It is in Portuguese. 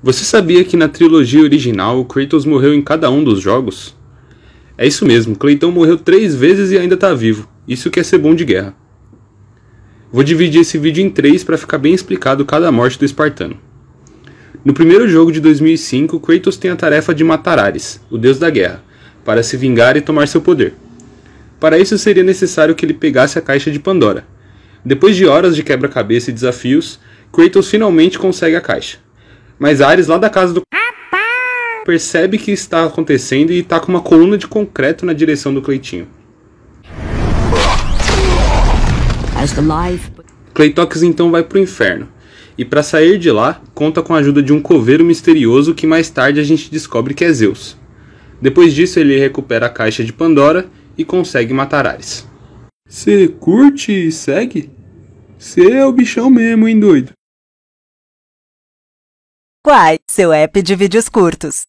Você sabia que na trilogia original Kratos morreu em cada um dos jogos? É isso mesmo, Cleitão morreu três vezes e ainda tá vivo. Isso quer é ser bom de guerra. Vou dividir esse vídeo em três para ficar bem explicado cada morte do espartano. No primeiro jogo de 2005, Kratos tem a tarefa de matar Ares, o deus da guerra, para se vingar e tomar seu poder. Para isso seria necessário que ele pegasse a caixa de Pandora. Depois de horas de quebra-cabeça e desafios, Kratos finalmente consegue a caixa. Mas Ares, lá da casa do. percebe que está acontecendo e está com uma coluna de concreto na direção do Cleitinho. Cleitox então vai para o inferno. E para sair de lá, conta com a ajuda de um coveiro misterioso que mais tarde a gente descobre que é Zeus. Depois disso, ele recupera a caixa de Pandora e consegue matar Ares. Você curte e segue? Você é o bichão mesmo, hein, doido? Quai, seu app de vídeos curtos.